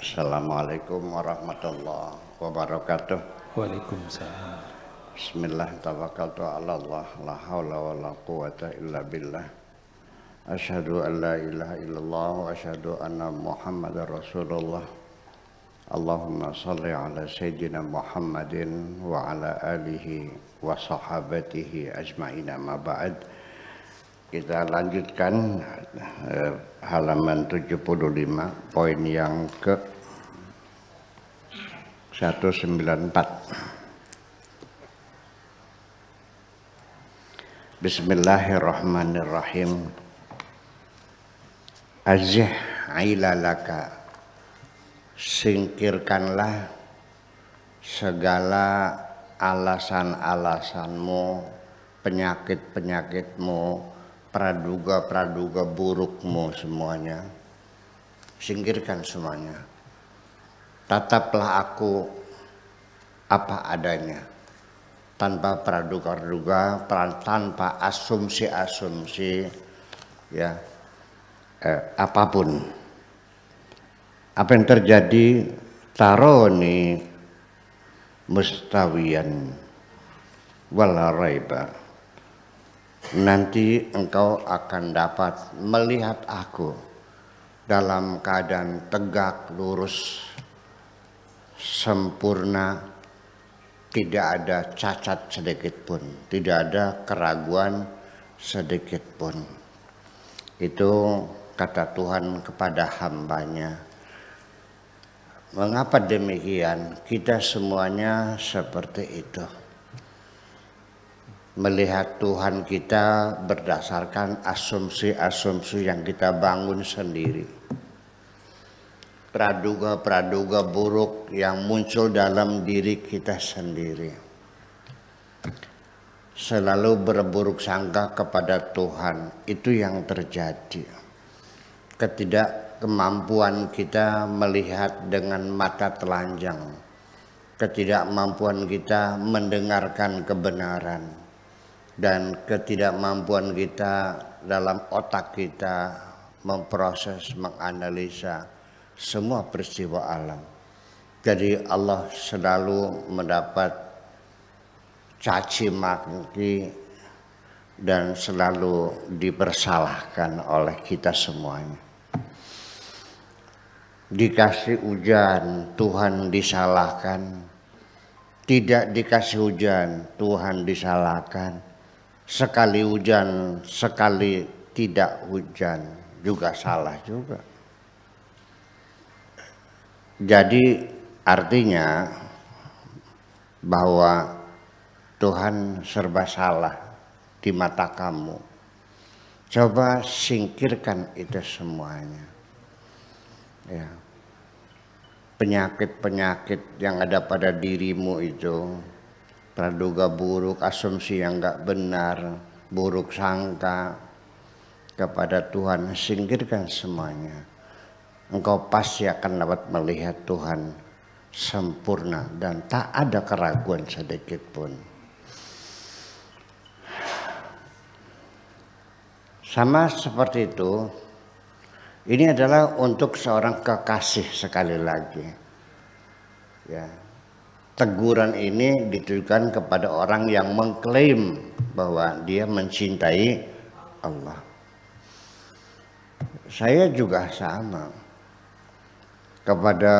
Assalamualaikum warahmatullahi wabarakatuh. Waalaikumsalam. Bismillah tawakkaltu ala Allah la haula wala quwata illa billah. Asyhadu an la ilaha illallah wa asyhadu anna Muhammadar Rasulullah. Allahumma salli ala sayyidina Muhammadin wa ala alihi wa sahabatihi ajma'ina ma ba'd. Kita lanjutkan eh, halaman 75 poin yang ke 194. Bismillahirrahmanirrahim. Azih ailalaka. Singkirkanlah segala alasan-alasanmu, penyakit-penyakitmu, praduga-praduga burukmu semuanya. Singkirkan semuanya. Tataplah aku apa adanya. Tanpa praduga praduga tanpa asumsi-asumsi ya eh, apapun. Apa yang terjadi taroni mustawian wala raiba nanti engkau akan dapat melihat aku dalam keadaan tegak lurus sempurna tidak ada cacat sedikit pun tidak ada keraguan sedikit pun itu kata Tuhan kepada hambanya mengapa demikian kita semuanya seperti itu melihat Tuhan kita berdasarkan asumsi-asumsi yang kita bangun sendiri. Praduga-praduga buruk yang muncul dalam diri kita sendiri. Selalu berburuk sangka kepada Tuhan, itu yang terjadi. Ketidakkemampuan kita melihat dengan mata telanjang. Ketidakmampuan kita mendengarkan kebenaran dan ketidakmampuan kita dalam otak kita memproses, menganalisa semua peristiwa alam. Jadi Allah selalu mendapat caci maki dan selalu dipersalahkan oleh kita semuanya. Dikasih hujan, Tuhan disalahkan. Tidak dikasih hujan, Tuhan disalahkan sekali hujan, sekali tidak hujan juga salah juga. Jadi artinya bahwa Tuhan serba salah di mata kamu. Coba singkirkan itu semuanya. Ya. Penyakit-penyakit yang ada pada dirimu itu praduga buruk, asumsi yang enggak benar, buruk sangka kepada Tuhan, singkirkan semuanya. Engkau pasti akan dapat melihat Tuhan sempurna dan tak ada keraguan sedikit pun. Sama seperti itu, ini adalah untuk seorang kekasih sekali lagi. Ya, teguran ini ditujukan kepada orang yang mengklaim bahwa dia mencintai Allah. Saya juga sama kepada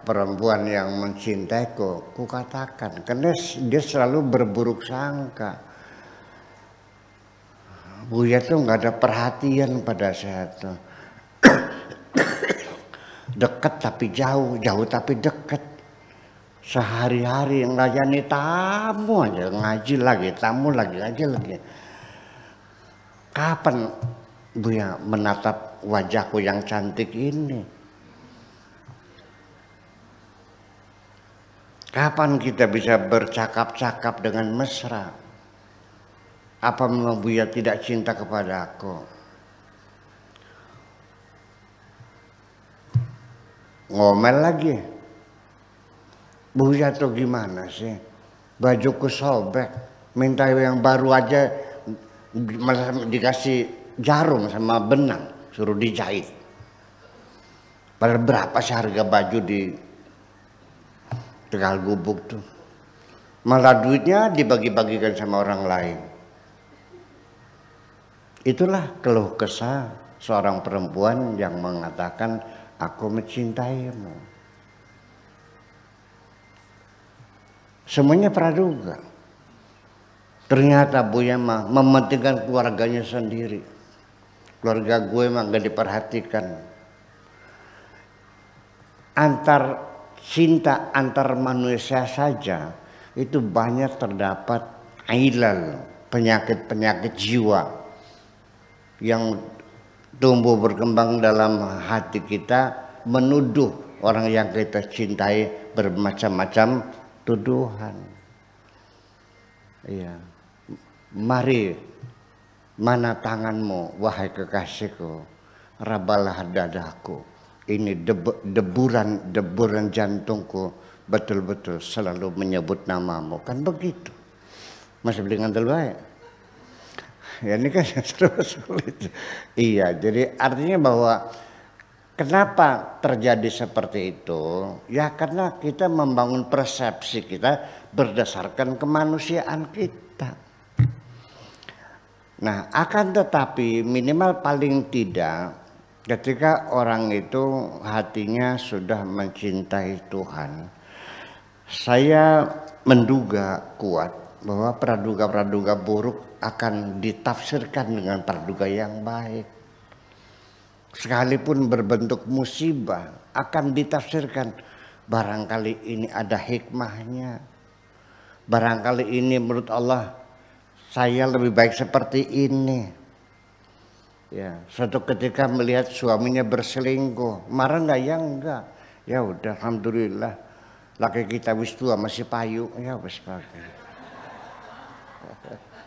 perempuan yang mencintaiku, ku katakan karena dia selalu berburuk sangka. Buya tuh nggak ada perhatian pada saya tuh. dekat tapi jauh, jauh tapi dekat sehari-hari ngelayani tamu aja ngaji lagi tamu lagi ngaji lagi kapan bu ya menatap wajahku yang cantik ini kapan kita bisa bercakap-cakap dengan mesra apa memang ya tidak cinta kepada aku ngomel lagi Buya Wiratno gimana sih? Bajuku sobek, minta yang baru aja dikasih jarum sama benang, suruh dijahit. Pada berapa sih harga baju di Tegal Gubuk tuh? Malah duitnya dibagi-bagikan sama orang lain. Itulah keluh kesah seorang perempuan yang mengatakan aku mencintaimu. Semuanya praduga. Ternyata Buya mah mementingkan keluarganya sendiri. Keluarga gue mah gak diperhatikan. Antar cinta antar manusia saja itu banyak terdapat ilal penyakit-penyakit jiwa yang tumbuh berkembang dalam hati kita menuduh orang yang kita cintai bermacam-macam tuduhan. Iya. Mari mana tanganmu wahai kekasihku rabalah dadaku ini debu, deburan deburan jantungku betul-betul selalu menyebut namamu kan begitu masih dengan terlalu baik ya ini kan sulit iya jadi artinya bahwa Kenapa terjadi seperti itu? Ya karena kita membangun persepsi kita berdasarkan kemanusiaan kita. Nah akan tetapi minimal paling tidak ketika orang itu hatinya sudah mencintai Tuhan. Saya menduga kuat bahwa praduga-praduga buruk akan ditafsirkan dengan praduga yang baik sekalipun berbentuk musibah akan ditafsirkan barangkali ini ada hikmahnya. Barangkali ini menurut Allah saya lebih baik seperti ini. Ya, suatu ketika melihat suaminya berselingkuh, marah nggak ya enggak. Ya udah alhamdulillah laki kita wis tua masih payu ya wis pagi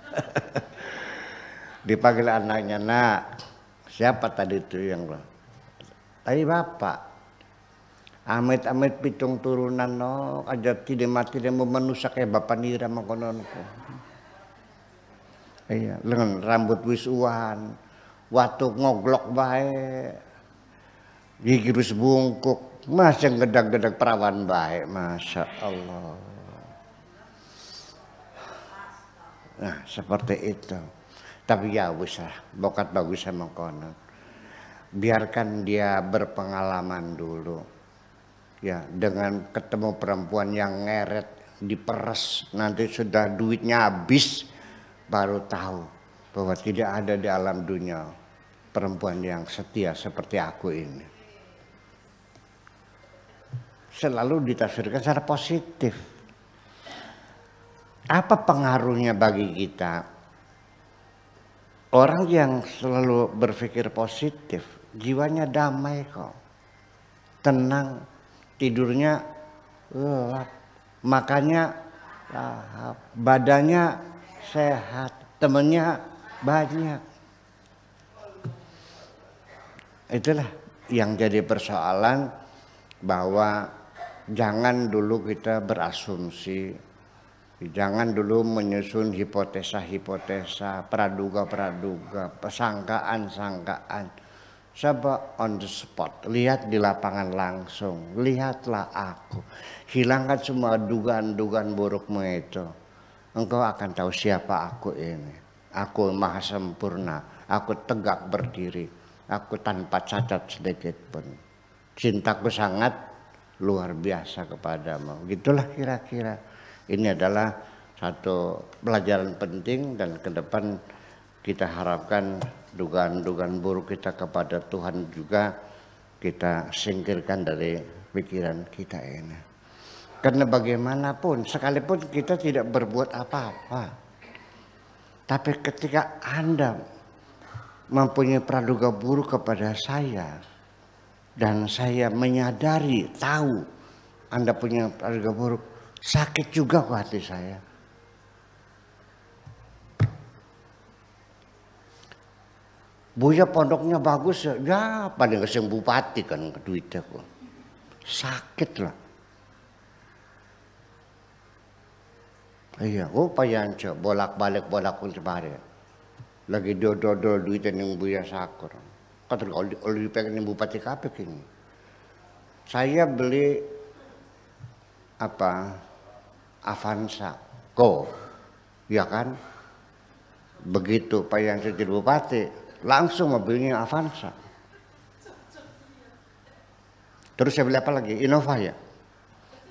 dipanggil anaknya nak Siapa tadi itu yang lo Tadi bapak. Amit-amit pitung turunan no, aja tidak mati dan memenusak ya eh, bapak nira mengkononku. Iya, dengan rambut wisuan, waktu ngoglok baik, gigi rus bungkuk, masih gedak-gedak perawan baik, masya Allah. Nah, seperti itu. Tapi ya usah, bokat bagus sama konon. Biarkan dia berpengalaman dulu. Ya, dengan ketemu perempuan yang ngeret, diperes, nanti sudah duitnya habis, baru tahu bahwa tidak ada di alam dunia perempuan yang setia seperti aku ini. Selalu ditafsirkan secara positif. Apa pengaruhnya bagi kita? orang yang selalu berpikir positif, jiwanya damai kok, tenang, tidurnya lelap, makannya lahap, badannya sehat, temannya banyak. Itulah yang jadi persoalan bahwa jangan dulu kita berasumsi Jangan dulu menyusun hipotesa-hipotesa, praduga-praduga, pesangkaan sangkaan Coba on the spot, lihat di lapangan langsung, lihatlah aku. Hilangkan semua dugaan-dugaan burukmu itu. Engkau akan tahu siapa aku ini. Aku maha sempurna, aku tegak berdiri, aku tanpa cacat sedikit pun. Cintaku sangat luar biasa kepadamu. Gitulah kira-kira ini adalah satu pelajaran penting dan ke depan kita harapkan dugaan-dugaan buruk kita kepada Tuhan juga kita singkirkan dari pikiran kita ini. Karena bagaimanapun sekalipun kita tidak berbuat apa-apa. Tapi ketika Anda mempunyai praduga buruk kepada saya dan saya menyadari tahu Anda punya praduga buruk, Sakit juga kok hati saya. Buya pondoknya bagus ya, ya pada keseng bupati kan duitnya kok. Sakit lah. Iya, oh payanca bolak-balik bolak balik sebari. Lagi dodol-dodol duitnya yang Buya Sakur. Kata kalau oleh pengen bupati kapek ini. Saya beli apa Avanza Go ya kan begitu Pak yang jadi bupati langsung mobilnya Avanza terus saya beli apa lagi Innova ya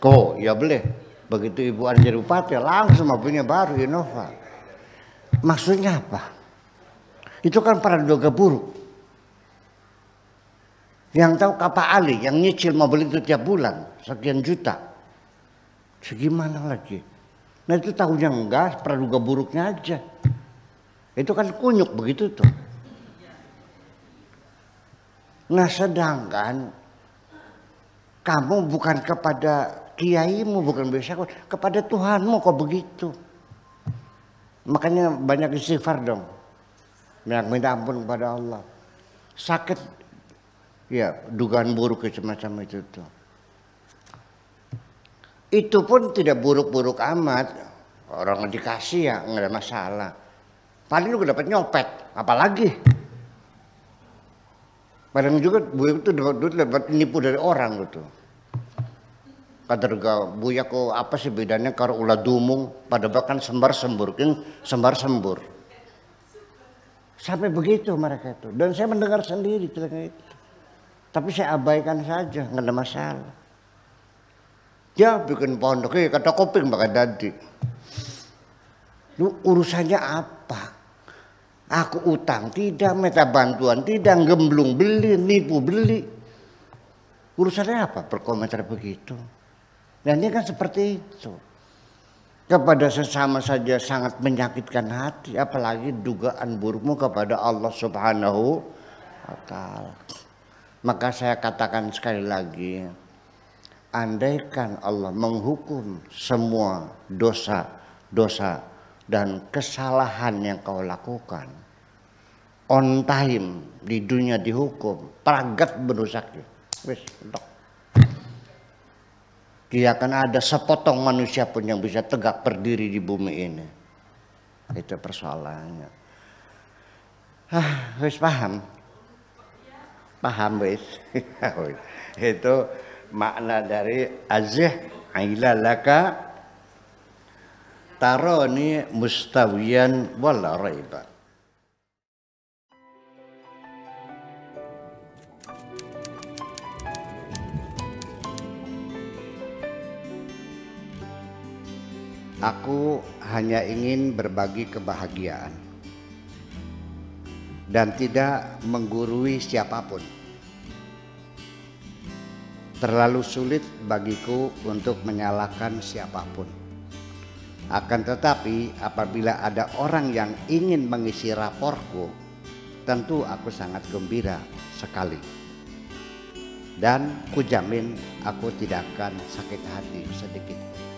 Go ya boleh. begitu Ibu Ani jadi bupati langsung mobilnya baru Innova maksudnya apa itu kan para doga buruk yang tahu kapal Ali yang nyicil mobil itu tiap bulan sekian juta segimana lagi. Nah itu tahunya enggak, praduga buruknya aja. Itu kan kunyuk begitu tuh. Nah sedangkan kamu bukan kepada kiaimu, bukan biasa kepada Tuhanmu kok begitu. Makanya banyak istighfar dong. Banyak minta ampun kepada Allah. Sakit ya dugaan buruk ya, semacam itu tuh itu pun tidak buruk-buruk amat orang dikasih ya nggak ada masalah paling lu dapat nyopet apalagi Padahal juga buaya itu dapat duit dapat nipu dari orang gitu kata buaya kok apa sih bedanya kalau ulah dumung pada bahkan sembar sembur kan sembar sembur sampai begitu mereka itu dan saya mendengar sendiri itu tapi saya abaikan saja nggak ada masalah Ya bikin pondoknya kata koping pakai tadi. Lu urusannya apa? Aku utang tidak, minta bantuan tidak, gemblung beli, nipu beli. Urusannya apa berkomentar begitu? Dan ini kan seperti itu. Kepada sesama saja sangat menyakitkan hati, apalagi dugaan burukmu kepada Allah Subhanahu wa Ta'ala. Maka saya katakan sekali lagi, andaikan Allah menghukum semua dosa-dosa dan kesalahan yang kau lakukan on time di dunia dihukum peragat berusak wis tidak akan ada sepotong manusia pun yang bisa tegak berdiri di bumi ini itu persoalannya ah wis paham paham wis itu makna dari azih ailalaka taroni mustawiyan wala raiba. Aku hanya ingin berbagi kebahagiaan dan tidak menggurui siapapun. Terlalu sulit bagiku untuk menyalahkan siapapun. Akan tetapi, apabila ada orang yang ingin mengisi raporku, tentu aku sangat gembira sekali. Dan kujamin aku tidak akan sakit hati sedikit.